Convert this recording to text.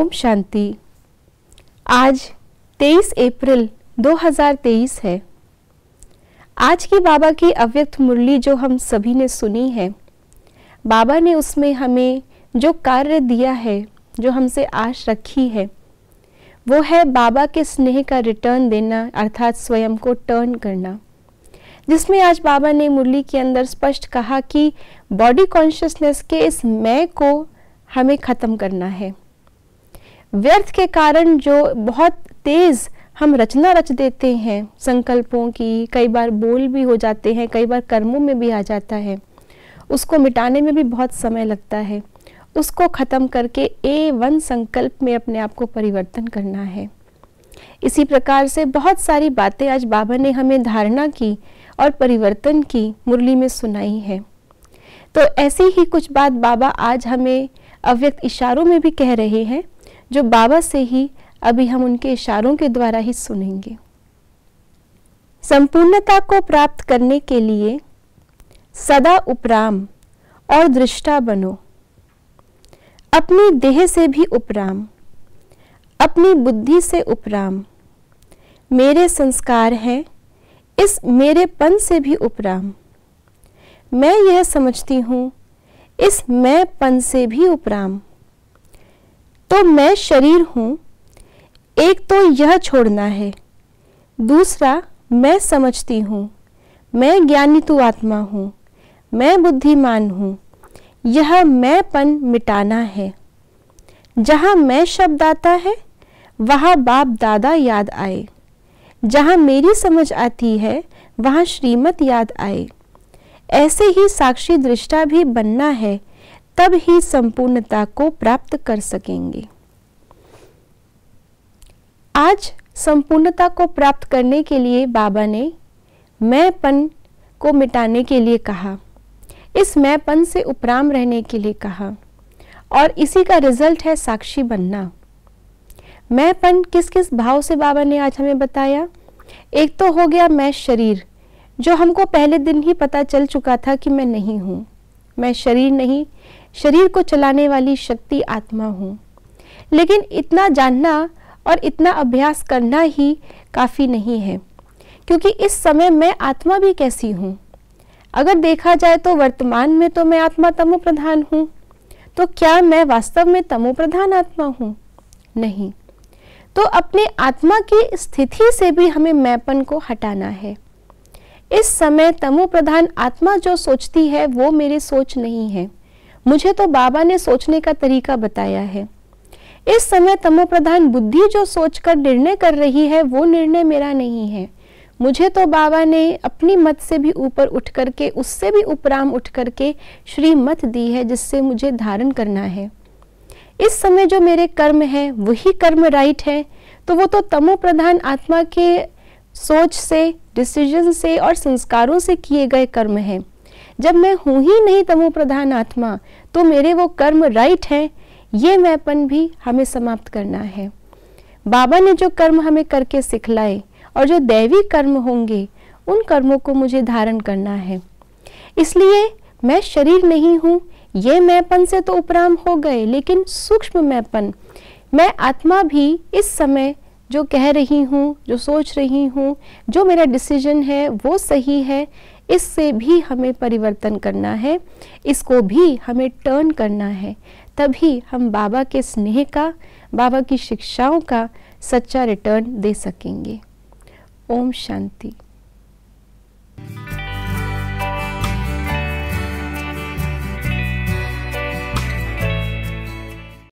ओम शांति आज 23 अप्रैल 2023 है आज की बाबा की अव्यक्त मुरली जो हम सभी ने सुनी है बाबा ने उसमें हमें जो कार्य दिया है जो हमसे आश रखी है वो है बाबा के स्नेह का रिटर्न देना अर्थात स्वयं को टर्न करना जिसमें आज बाबा ने मुरली के अंदर स्पष्ट कहा कि बॉडी कॉन्शियसनेस के इस मैं को हमें ख़त्म करना है व्यर्थ के कारण जो बहुत तेज़ हम रचना रच देते हैं संकल्पों की कई बार बोल भी हो जाते हैं कई बार कर्मों में भी आ जाता है उसको मिटाने में भी बहुत समय लगता है उसको ख़त्म करके ए वन संकल्प में अपने आप को परिवर्तन करना है इसी प्रकार से बहुत सारी बातें आज बाबा ने हमें धारणा की और परिवर्तन की मुरली में सुनाई है तो ऐसी ही कुछ बात बाबा आज हमें अव्यक्त इशारों में भी कह रहे हैं जो बाबा से ही अभी हम उनके इशारों के द्वारा ही सुनेंगे संपूर्णता को प्राप्त करने के लिए सदा उपराम और दृष्टा बनो अपनी देह से भी उपराम अपनी बुद्धि से उपराम मेरे संस्कार हैं इस मेरेपन से भी उपराम मैं यह समझती हूँ इस मैंपन से भी उपराम तो मैं शरीर हूँ एक तो यह छोड़ना है दूसरा मैं समझती हूँ मैं ज्ञानी तु आत्मा हूँ मैं बुद्धिमान हूँ यह मैंपन मिटाना है जहाँ मैं शब्द आता है वहाँ बाप दादा याद आए जहाँ मेरी समझ आती है वहाँ श्रीमत याद आए ऐसे ही साक्षी दृष्टा भी बनना है तब ही संपूर्णता को प्राप्त कर सकेंगे आज संपूर्णता को प्राप्त करने के लिए बाबा ने मैंपन को मिटाने के लिए कहा इस मैंपन से उपराम रहने के लिए कहा और इसी का रिजल्ट है साक्षी बनना मैंपन किस किस भाव से बाबा ने आज हमें बताया एक तो हो गया मैं शरीर जो हमको पहले दिन ही पता चल चुका था कि मैं नहीं हूँ मैं शरीर नहीं शरीर को चलाने वाली शक्ति आत्मा हूँ लेकिन इतना जानना और इतना अभ्यास करना ही काफ़ी नहीं है क्योंकि इस समय मैं आत्मा भी कैसी हूँ अगर देखा जाए तो वर्तमान में तो मैं आत्मा तमो प्रधान हूँ तो क्या मैं वास्तव में तमो प्रधान आत्मा हूँ नहीं तो अपने आत्मा की स्थिति से भी हमें मैपन को हटाना है इस समय तमो प्रधान आत्मा जो सोचती है वो मेरी सोच नहीं है मुझे तो बाबा ने सोचने का तरीका बताया है इस समय तमोप्रधान बुद्धि जो सोचकर निर्णय कर रही है वो निर्णय मेरा नहीं है मुझे तो बाबा ने अपनी मत से भी ऊपर उठ करके उससे भी उपराम उठ करके श्री मत दी है जिससे मुझे धारण करना है इस समय जो मेरे कर्म है वही कर्म राइट है तो वो तो तमो प्रधान आत्मा के सोच से डिसीजन से और संस्कारों से किए गए कर्म हैं जब मैं हूँ ही नहीं तमो प्रधान आत्मा तो मेरे वो कर्म राइट हैं ये मैंपन भी हमें समाप्त करना है बाबा ने जो कर्म हमें करके सिखलाए और जो दैवी कर्म होंगे उन कर्मों को मुझे धारण करना है इसलिए मैं शरीर नहीं हूँ ये मैंपन से तो उपराम हो गए लेकिन सूक्ष्म मैंपन मैं आत्मा भी इस समय जो कह रही हूँ जो सोच रही हूँ जो मेरा डिसीजन है वो सही है इससे भी हमें परिवर्तन करना है इसको भी हमें टर्न करना है तभी हम बाबा के स्नेह का बाबा की शिक्षाओं का सच्चा रिटर्न दे सकेंगे ओम शांति